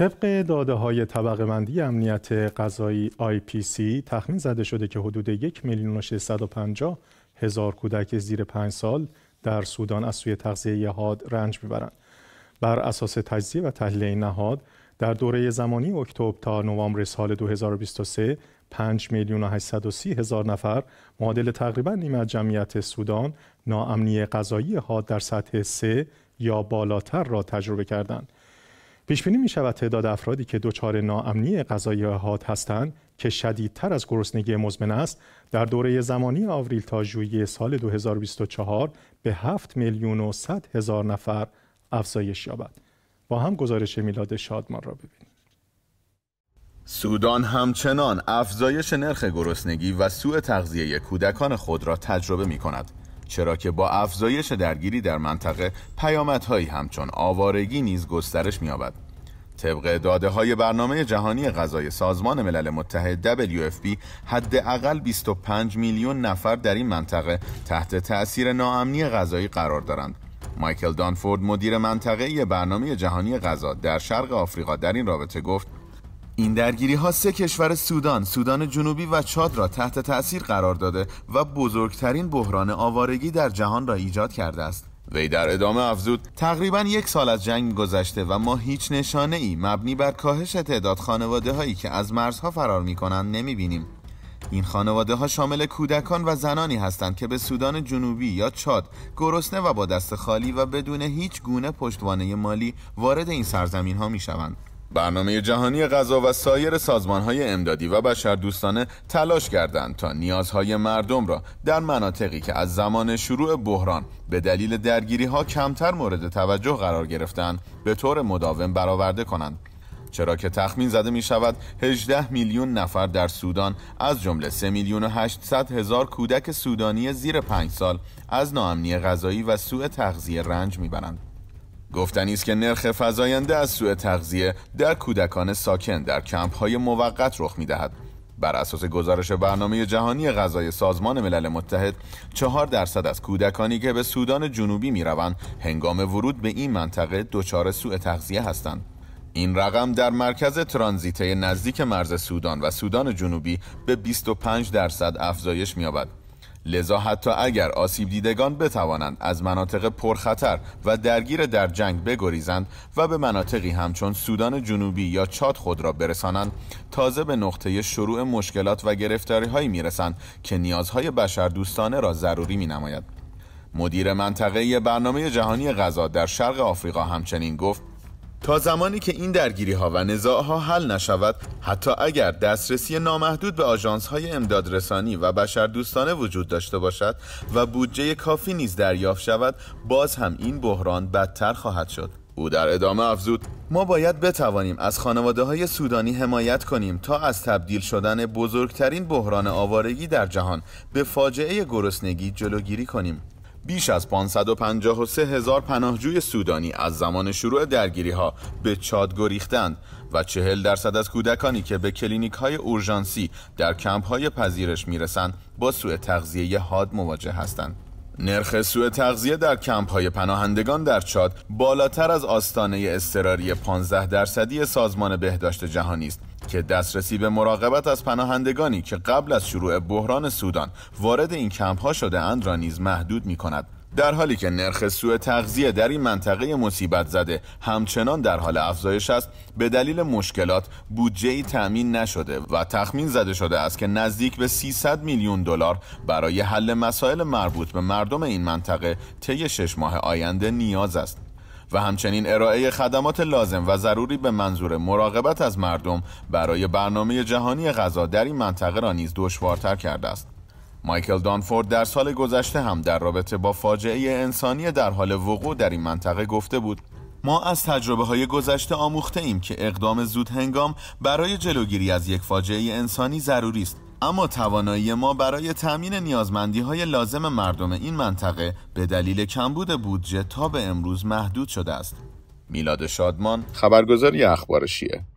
طبق داده های طبقه بندی امنیت غذایی IPC تخمین زده شده که حدود یک میلیون و 650 هزار کودک زیر پنج سال در سودان از سوی تغذیه حاد رنج میبرند. بر اساس تجزیه و تحلیل این نهاد در دوره زمانی اکتبر تا نوامبر سال 2023 5 میلیون و 830 هزار نفر معادل تقریبا نیم از جمعیت سودان ناامنی غذایی حاد در سطح 3 یا بالاتر را تجربه کردند. پیش بینی می شود تعداد افرادی که دچار ناامنی غذایی احاد هستند که شدیدتر از گرسنگی مزمن است در دوره زمانی آوریل تا ژوئیه سال 2024 به 7 میلیون و 100 هزار نفر افزایش یابد با هم گزارش میلاد شادمان را ببینیم سودان همچنان افزایش نرخ گرسنگی و سوء تغذیه کودکان خود را تجربه می کند. چرا که با افزایش درگیری در منطقه پیامدهایی همچون آوارگی نیز گسترش می‌یابد. طبق داده های برنامه جهانی غذای سازمان ملل متحد WFP حداقل 25 میلیون نفر در این منطقه تحت تأثیر ناامنی غذایی قرار دارند. مایکل دانفورد مدیر منطقه برنامه جهانی غذا در شرق آفریقا در این رابطه گفت این درگیری ها سه کشور سودان، سودان جنوبی و چاد را تحت تأثیر قرار داده و بزرگترین بحران آوارگی در جهان را ایجاد کرده است. وی در ادامه افزود تقریبا یک سال از جنگ گذشته و ما هیچ نشانه ای مبنی بر کاهش تعداد خانواده هایی که از مرزها فرار می کنند نمی بینیم. این خانواده ها شامل کودکان و زنانی هستند که به سودان جنوبی یا چاد گرسنه و با دست خالی و بدون هیچ گونه پشتوانه مالی وارد این سرزمین ها می شوند. برنامه جهانی غذا و سایر های امدادی و دوستانه تلاش کردند تا نیازهای مردم را در مناطقی که از زمان شروع بحران به دلیل درگیری ها کمتر مورد توجه قرار گرفتند به طور مداوم برآورده کنند چرا که تخمین زده می شود 18 میلیون نفر در سودان از جمله 3 میلیون و 800 هزار کودک سودانی زیر 5 سال از ناامنی غذایی و سوء تغذیه رنج میبرند. گفتنی است که نرخ فزاینده از سوء تغذیه در کودکان ساکن در های موقت رخ می‌دهد. بر اساس گزارش برنامه جهانی غذای سازمان ملل متحد چهار درصد از کودکانی که به سودان جنوبی می هنگام ورود به این منطقه دچار سوء تغذیه هستند این رقم در مرکز ترانزیته نزدیک مرز سودان و سودان جنوبی به 25 درصد افزایش می‌یابد لذا حتی اگر آسیب دیدگان بتوانند از مناطق پرخطر و درگیر در جنگ بگریزند و به مناطقی همچون سودان جنوبی یا چاد خود را برسانند تازه به نقطه شروع مشکلات و گرفتاری هایی میرسند که نیازهای بشر دوستانه را ضروری می نماید. مدیر منطقه برنامه جهانی غذا در شرق آفریقا همچنین گفت تا زمانی که این درگیری ها و نزاع ها حل نشود حتی اگر دسترسی نامحدود به آژانس های امدادرسانی و دوستانه وجود داشته باشد و بودجه کافی نیز دریافت شود باز هم این بحران بدتر خواهد شد او در ادامه افزود ما باید بتوانیم از خانواده های سودانی حمایت کنیم تا از تبدیل شدن بزرگترین بحران آوارگی در جهان به فاجعه گرسنگی جلوگیری کنیم بیش از 553 هزار پناهجوی سودانی از زمان شروع درگیری ها به چاد گریختند و چهل درصد از کودکانی که به کلینیک های اورژانسی در کمپ های پذیرش میرسند با سوء تغذیه حاد مواجه هستند. نرخ سوء تغذیه در کمپ های پناهندگان در چاد بالاتر از آستانه استراری 15 درصدی سازمان بهداشت جهانی است که دسترسی به مراقبت از پناهندگانی که قبل از شروع بحران سودان وارد این کمپها شده اند را نیز محدود می کند. در حالی که نرخ سوء تغذیه در این منطقه مصیبت زده همچنان در حال افزایش است به دلیل مشکلات بودجه ای تأمین نشده و تخمین زده شده است که نزدیک به 300 میلیون دلار برای حل مسائل مربوط به مردم این منطقه طی شش ماه آینده نیاز است و همچنین ارائه خدمات لازم و ضروری به منظور مراقبت از مردم برای برنامه جهانی غذا در این منطقه را نیز دشوارتر کرده است. مایکل دانفورد در سال گذشته هم در رابطه با فاجعه انسانی در حال وقوع در این منطقه گفته بود ما از تجربه های گذشته آموخته ایم که اقدام زود هنگام برای جلوگیری از یک فاجعه انسانی ضروری است اما توانایی ما برای تامین نیازمندی های لازم مردم این منطقه به دلیل کمبود بودجه تا به امروز محدود شده است. میلاد شادمان خبرگزاری اخبار